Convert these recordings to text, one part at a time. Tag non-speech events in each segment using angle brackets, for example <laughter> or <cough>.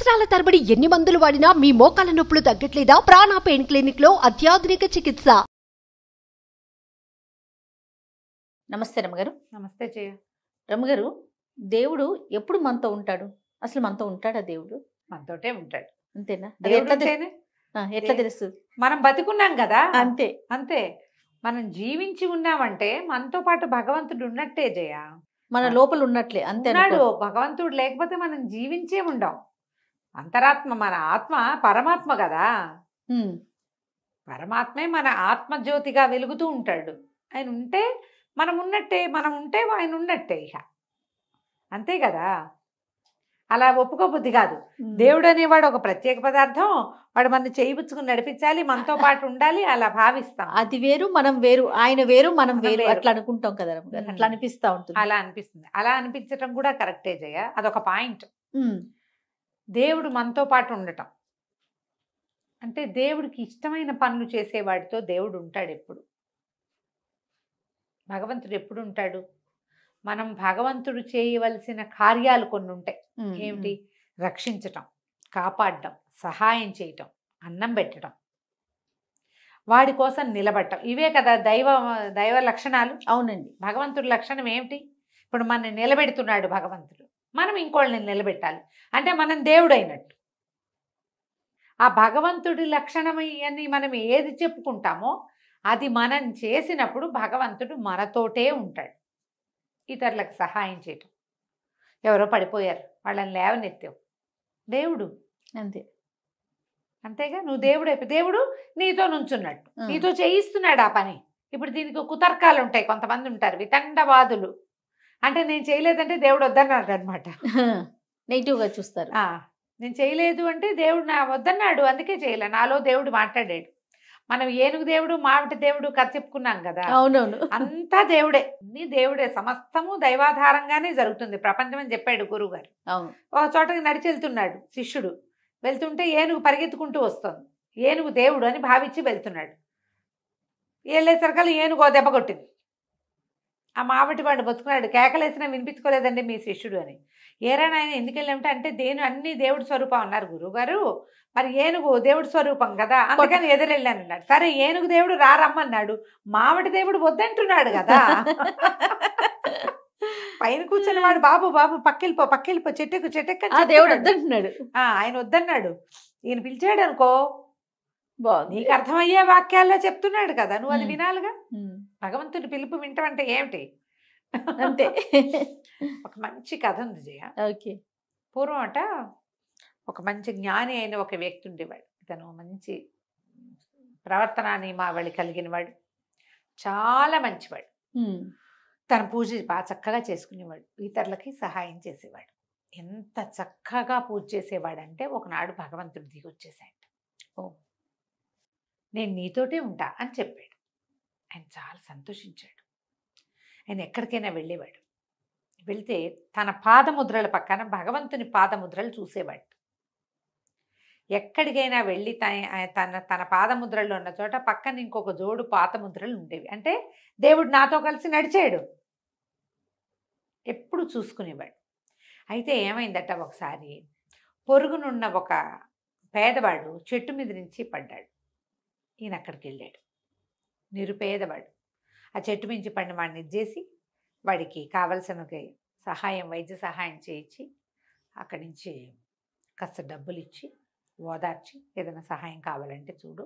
సంవత్సరాల తరబడి ఎన్ని మందులు వాడినా మీ మోకాల నొప్పులు తగ్గట్లేదా ప్రాణ పెయిన్ క్లినిక్ లో అత్యాధునిక చికిత్స నమస్తే రమ్మగారు నమస్తే జయ రమ్మగారు దేవుడు ఎప్పుడు మనతో ఉంటాడు అసలు మనతో ఉంటాడా దేవుడు మనతోటే ఉంటాడు అంతేనా ఎట్లా తెలుసు మనం బతికున్నాం కదా అంతే అంతే మనం జీవించి ఉన్నామంటే మనతో పాటు భగవంతుడు ఉన్నట్టే జయ మన లోపల ఉన్నట్లే అంతే భగవంతుడు లేకపోతే మనం జీవించే ఉండం అంతరాత్మ మన ఆత్మ పరమాత్మ కదా పరమాత్మే మన ఆత్మజ్యోతిగా వెలుగుతూ ఉంటాడు ఆయన ఉంటే మనం ఉన్నట్టే మనం ఉంటే ఆయన ఉన్నట్టే ఇక అంతే కదా అలా ఒప్పుకోబుద్ధి కాదు దేవుడు అనేవాడు ఒక ప్రత్యేక పదార్థం వాడు మన చేయిపుచ్చుకుని నడిపించాలి మనతో పాటు ఉండాలి అలా భావిస్తాం అది వేరు మనం వేరు ఆయన వేరు మనం వేరు అట్లా అనుకుంటాం కదా అట్లా అనిపిస్తా ఉంటుంది అలా అనిపిస్తుంది అలా అనిపించడం కూడా కరెక్టే జయ అదొక పాయింట్ దేవుడు మనతో పాటు ఉండటం అంటే దేవుడికి ఇష్టమైన పనులు చేసేవాడితో దేవుడు ఉంటాడు ఎప్పుడు భగవంతుడు ఎప్పుడు ఉంటాడు మనం భగవంతుడు చేయవలసిన కార్యాలు కొన్ని ఉంటాయి ఏమిటి రక్షించటం కాపాడటం సహాయం చేయటం అన్నం పెట్టడం వాడి కోసం నిలబడటం ఇవే కదా దైవ దైవ లక్షణాలు అవునండి భగవంతుడి లక్షణం ఏమిటి ఇప్పుడు మన నిలబెడుతున్నాడు భగవంతుడు మనం ఇంకోళ్ళని నిలబెట్టాలి అంటే మనం దేవుడైనట్టు ఆ భగవంతుడి లక్షణమై అని మనం ఏది చెప్పుకుంటామో అది మనం చేసినప్పుడు భగవంతుడు మనతోటే ఉంటాడు ఇతరులకు సహాయం చేయటం ఎవరో పడిపోయారు వాళ్ళని లేవనెత్తావు దేవుడు అంతే అంతేగా నువ్వు దేవుడు అయిపోయి దేవుడు నీతో నుంచున్నట్టు నీతో చేయిస్తున్నాడు ఆ పని ఇప్పుడు దీనికి కుతర్కాలు ఉంటాయి కొంతమంది ఉంటారు వితండవాదులు అంటే నేను చేయలేదంటే దేవుడు వద్దన్నాడు అనమాట గా చూస్తారు నేను చేయలేదు అంటే దేవుడు నా వద్దన్నాడు అందుకే చేయలే నాలో దేవుడు మాట్లాడాడు మనం ఏనుగు దేవుడు మావిటి దేవుడు కథ చెప్పుకున్నాం కదా అవునవును అంతా దేవుడే నీ దేవుడే సమస్తము దైవాధారంగానే జరుగుతుంది ప్రపంచం అని చెప్పాడు గురువు గారు ఒక చోటకి నడిచి వెళ్తున్నాడు శిష్యుడు వెళ్తుంటే ఏనుగు పరిగెత్తుకుంటూ వస్తుంది ఏనుగు దేవుడు అని భావించి వెళ్తున్నాడు వెళ్ళేసరికల్ ఏనుగు దెబ్బ కొట్టింది ఆ మావటి వాడు బతుకున్నాడు కేకలేసినా వినిపించుకోలేదండి మీ శిష్యుడు అని ఏరా నాయన ఎందుకు వెళ్ళామంటే అంటే దేని అన్ని దేవుడి స్వరూపం అన్నారు గురువుగారు మరి ఏనుగు దేవుడి స్వరూపం కదా అందుకని ఎదురెళ్ళాను అన్నాడు సరే ఏనుగు దేవుడు రారమ్మన్నాడు మామిడి దేవుడు వద్దంటున్నాడు కదా పైన కూర్చొని వాడు బాబు బాబు పక్కెళ్ళిపో పక్కెళ్ళిపో చెట్టుకు చెట్టెక్క దేవుడు వద్దంటున్నాడు ఆయన వద్దన్నాడు ఈయన పిలిచాడు అనుకో బాగుంది నీకు అర్థమయ్యే వాక్యాల్లో చెప్తున్నాడు కదా నువ్వు అది వినాలిగా భగవంతుడి పిలుపు వింటావంటే ఏమిటి అంతే <laughs> ఒక మంచి కథ ఉంది జయ ఓకే పూర్వం అట ఒక మంచి జ్ఞాని అయిన ఒక వ్యక్తి ఉండేవాడు ఇతను మంచి ప్రవర్తన నియమావళి కలిగిన వాడు చాలా మంచివాడు తన పూజ బాగా చక్కగా చేసుకునేవాడు ఇతరులకి సహాయం చేసేవాడు ఎంత చక్కగా పూజ చేసేవాడంటే ఒకనాడు భగవంతుడు దిగి వచ్చేసాడు ఓ నేను నీతోటే ఉంటా అని చెప్పాడు ఆయన చాలా సంతోషించాడు ఆయన ఎక్కడికైనా వెళ్ళేవాడు వెళితే తన పాదముద్రల పక్కన భగవంతుని పాదముద్రలు చూసేవాడు ఎక్కడికైనా వెళ్ళి తన తన పాదముద్రలు ఉన్న చోట పక్కన ఇంకొక జోడు పాత ముద్రలు ఉండేవి అంటే దేవుడు నాతో కలిసి నడిచాడు ఎప్పుడు చూసుకునేవాడు అయితే ఏమైందట ఒకసారి పొరుగునున్న ఒక పేదవాడు చెట్టు మీద నుంచి పడ్డాడు ఈయన అక్కడికి వెళ్ళాడు నిరుపేదవాడు ఆ చెట్టు మించి పడిన వాడిని ఇచ్చేసి వాడికి కావలసిన సహాయం వైద్య సహాయం చేయించి అక్కడి నుంచి కాస్త డబ్బులు ఇచ్చి ఓదార్చి ఏదైనా సహాయం కావాలంటే చూడు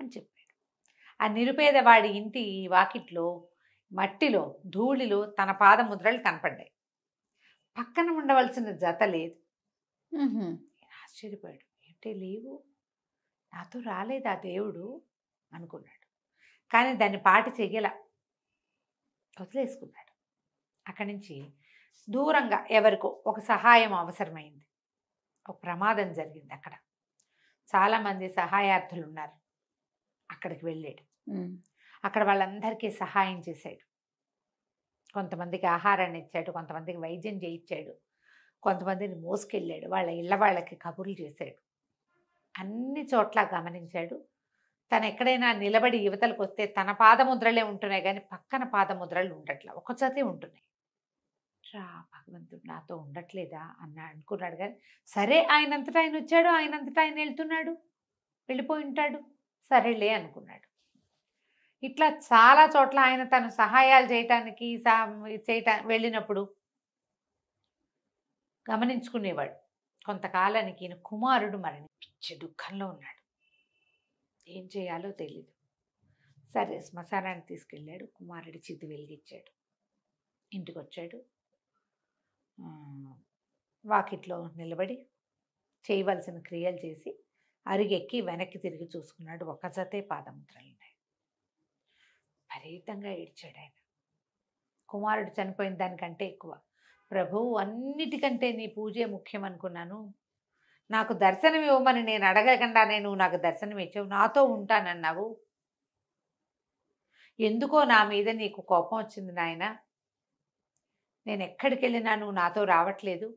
అని చెప్పాడు ఆ నిరుపేదవాడి ఇంటి వాకిట్లో మట్టిలో ధూళిలో తన పాద ముద్రలు కనపడ్డాయి పక్కన ఉండవలసిన జత లేదు ఆశ్చర్యపోయాడు ఏంటే లేవు నాతో రాలేదు ఆ దేవుడు అనుకున్నాడు కానీ దాన్ని పాటి చెయ్యల వదిలేసుకున్నాడు అక్కడి నుంచి దూరంగా ఎవరికో ఒక సహాయం అవసరమైంది ఒక ప్రమాదం జరిగింది అక్కడ చాలామంది సహాయార్థులు ఉన్నారు అక్కడికి వెళ్ళాడు అక్కడ వాళ్ళందరికీ సహాయం చేశాడు కొంతమందికి ఆహారాన్ని ఇచ్చాడు కొంతమందికి వైద్యం చేయించాడు కొంతమందిని మోసుకెళ్ళాడు వాళ్ళ ఇళ్ళ వాళ్ళకి కబుర్లు చేశాడు అన్ని చోట్ల గమనించాడు తను ఎక్కడైనా నిలబడి యువతలకు వస్తే తన పాదముద్రలే ఉంటున్నాయి కానీ పక్కన పాదముద్రలు ఉండట్లా ఒకసారి ఉంటున్నాయి రా భగవంతుడు నాతో ఉండట్లేదా అన్న అనుకున్నాడు కానీ సరే ఆయనంతటా ఆయన వచ్చాడు ఆయనంతటా ఆయన వెళ్తున్నాడు వెళ్ళిపోయి ఉంటాడు సరేలే అనుకున్నాడు ఇట్లా చాలా చోట్ల ఆయన తను సహాయాలు చేయటానికి చేయటా వెళ్ళినప్పుడు గమనించుకునేవాడు కొంతకాలానికి ఈయన కుమారుడు పిచ్చి దుఃఖంలో ఉన్నాడు ఏం చేయాలో తెలీదు సరే శ్మశానానికి తీసుకెళ్ళాడు కుమారుడి చితి వెలిగించాడు ఇంటికి వచ్చాడు వాకిట్లో నిలబడి చేయవలసిన క్రియలు చేసి అరిగెక్కి వెనక్కి తిరిగి చూసుకున్నాడు పాదముద్రలు ఉన్నాయి పరీతంగా ఏడ్చాడు ఆయన కుమారుడు చనిపోయిన దానికంటే ఎక్కువ ప్రభువు అన్నిటికంటే నీ పూజే ముఖ్యం అనుకున్నాను నాకు దర్శనం ఇవ్వమని నేను అడగకుండానే నువ్వు నాకు దర్శనం ఇచ్చావు నాతో ఉంటానన్నావు ఎందుకో నా మీద నీకు కోపం వచ్చింది నాయన నేను ఎక్కడికి వెళ్ళినా నువ్వు నాతో రావట్లేదు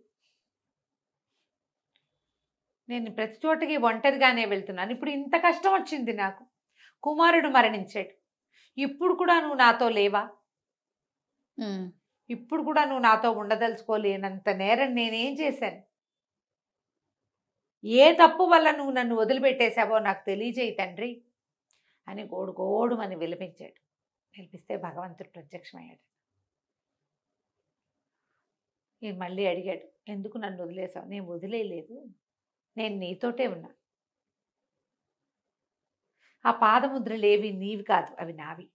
నేను ప్రతి చోటకి ఒంటరిగానే వెళ్తున్నాను ఇప్పుడు ఇంత కష్టం వచ్చింది నాకు కుమారుడు మరణించాడు ఇప్పుడు కూడా నువ్వు నాతో లేవా ఇప్పుడు కూడా నువ్వు నాతో ఉండదలుచుకోలేనంత నేరం నేనేం చేశాను ఏ తప్పు వల్ల నువ్వు నన్ను వదిలిపెట్టేశావో నాకు తెలియజేయి తండ్రి అని గోడు అని విలపించాడు విలిపిస్తే భగవంతుడు ప్రత్యక్షమయ్యాడు నేను మళ్ళీ అడిగాడు ఎందుకు నన్ను వదిలేసావు నేను వదిలేయలేదు నేను నీతోటే ఉన్నా ఆ పాదముద్రలు ఏవి నీవి కాదు అవి నావి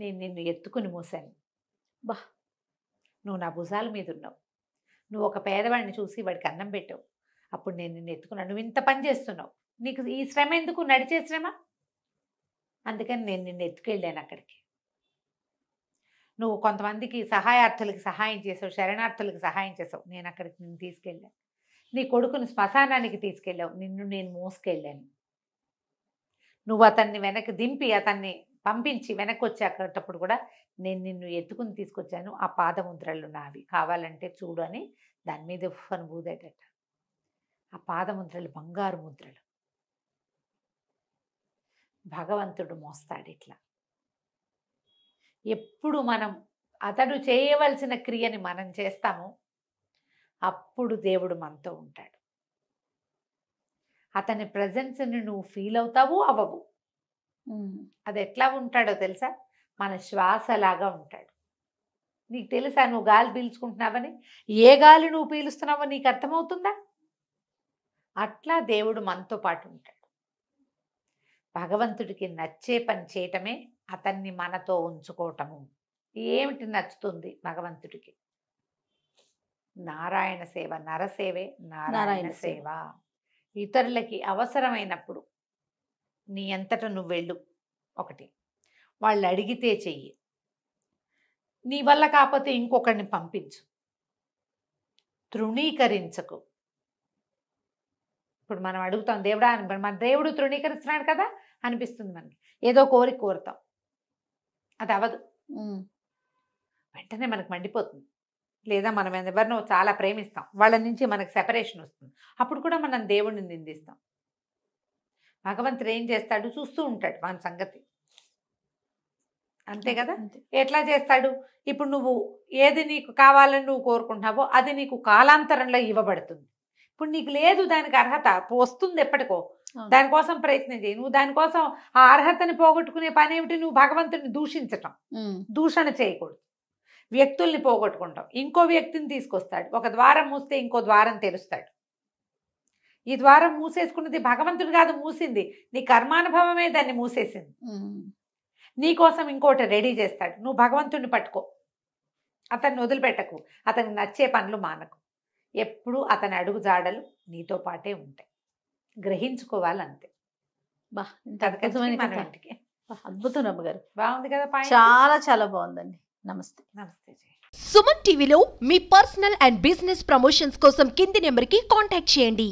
నేను నిన్ను ఎత్తుకుని మూశాను బా నువ్వు నా భుజాల మీద ఉన్నావు నువ్వు ఒక పేదవాడిని చూసి వాడికి అన్నం పెట్టావు అప్పుడు నేను నిన్ను ఎత్తుకున్నాను నువ్వు ఇంత పని చేస్తున్నావు నీకు ఈ శ్రమ ఎందుకు నడిచే శ్రమ అందుకని నేను నిన్ను ఎత్తుకెళ్ళాను అక్కడికి నువ్వు కొంతమందికి సహాయార్థులకి సహాయం చేసావు శరణార్థులకు సహాయం చేసావు నేను అక్కడికి నిన్ను తీసుకెళ్ళాను నీ కొడుకుని శ్మశానానికి తీసుకెళ్ళావు నిన్ను నేను మోసుకెళ్ళాను నువ్వు అతన్ని వెనక్కి దింపి అతన్ని పంపించి వెనక్కి వచ్చి అక్కడప్పుడు కూడా నేను నిన్ను ఎత్తుకుని తీసుకొచ్చాను ఆ పాదముద్రలు నావి కావాలంటే చూడు అని దాని మీద ఉఫ్ అని ఆ పాదముద్రలు బంగారు ముద్రలు భగవంతుడు మోస్తాడు ఇట్లా ఎప్పుడు మనం అతడు చేయవలసిన క్రియని మనం చేస్తామో అప్పుడు దేవుడు మనతో ఉంటాడు అతని ప్రజెన్స్ని నువ్వు ఫీల్ అవుతావు అవ్వవు అది ఎట్లా ఉంటాడో తెలుసా మన శ్వాసలాగా ఉంటాడు నీకు తెలుసా నువ్వు గాలి పీల్చుకుంటున్నావని ఏ గాలి నువ్వు పీలుస్తున్నావో నీకు అర్థమవుతుందా అట్లా దేవుడు మనతో పాటు ఉంటాడు భగవంతుడికి నచ్చే పని చేయటమే అతన్ని మనతో ఉంచుకోవటము ఏమిటి నచ్చుతుంది భగవంతుడికి నారాయణ సేవ నరసేవే నారాయణ సేవ ఇతరులకి అవసరమైనప్పుడు నీ అంతట నువ్వు వెళ్ళు ఒకటి వాళ్ళు అడిగితే చెయ్యి నీ వల్ల కాకపోతే ఇంకొకరిని పంపించు తృణీకరించకు ఇప్పుడు మనం అడుగుతాం దేవుడా అని మన దేవుడు తృణీకరిస్తున్నాడు కదా అనిపిస్తుంది మనకి ఏదో కోరిక కోరుతాం అది అవదు వెంటనే మనకు మండిపోతుంది లేదా మనం ఎవరినో చాలా ప్రేమిస్తాం వాళ్ళ నుంచి మనకు సెపరేషన్ వస్తుంది అప్పుడు కూడా మనం దేవుడిని నిందిస్తాం భగవంతుడు ఏం చేస్తాడు చూస్తూ ఉంటాడు మన సంగతి అంతే కదా ఎట్లా చేస్తాడు ఇప్పుడు నువ్వు ఏది నీకు కావాలని నువ్వు కోరుకుంటున్నావో అది నీకు కాలాంతరంలో ఇవ్వబడుతుంది ఇప్పుడు నీకు లేదు దానికి అర్హత వస్తుంది ఎప్పటికో దానికోసం ప్రయత్నం చేయి నువ్వు దానికోసం ఆ అర్హతని పోగొట్టుకునే పని ఏమిటి నువ్వు భగవంతుని దూషించటం దూషణ చేయకూడదు వ్యక్తుల్ని పోగొట్టుకుంటాం ఇంకో వ్యక్తిని తీసుకొస్తాడు ఒక ద్వారం మూస్తే ఇంకో ద్వారం తెరుస్తాడు ఈ ద్వారం మూసేసుకున్నది భగవంతుడు కాదు మూసింది నీ కర్మానుభవమే దాన్ని మూసేసింది నీకోసం ఇంకోటి రెడీ చేస్తాడు నువ్వు భగవంతుడిని పట్టుకో అతన్ని వదిలిపెట్టకు అతనికి నచ్చే పనులు మానకు ఎప్పుడూ అతని అడుగు జాడలు నీతో పాటే ఉంటాయి గ్రహించుకోవాలంతే అద్భుతం రమ్మగారు బాగుంది కదా చాలా చాలా బాగుందండి నమస్తే నమస్తే సుమన్ టీవీలో మీ పర్సనల్ అండ్ బిజినెస్ ప్రమోషన్స్ కోసం కింది నెంబర్కి కాంటాక్ట్ చేయండి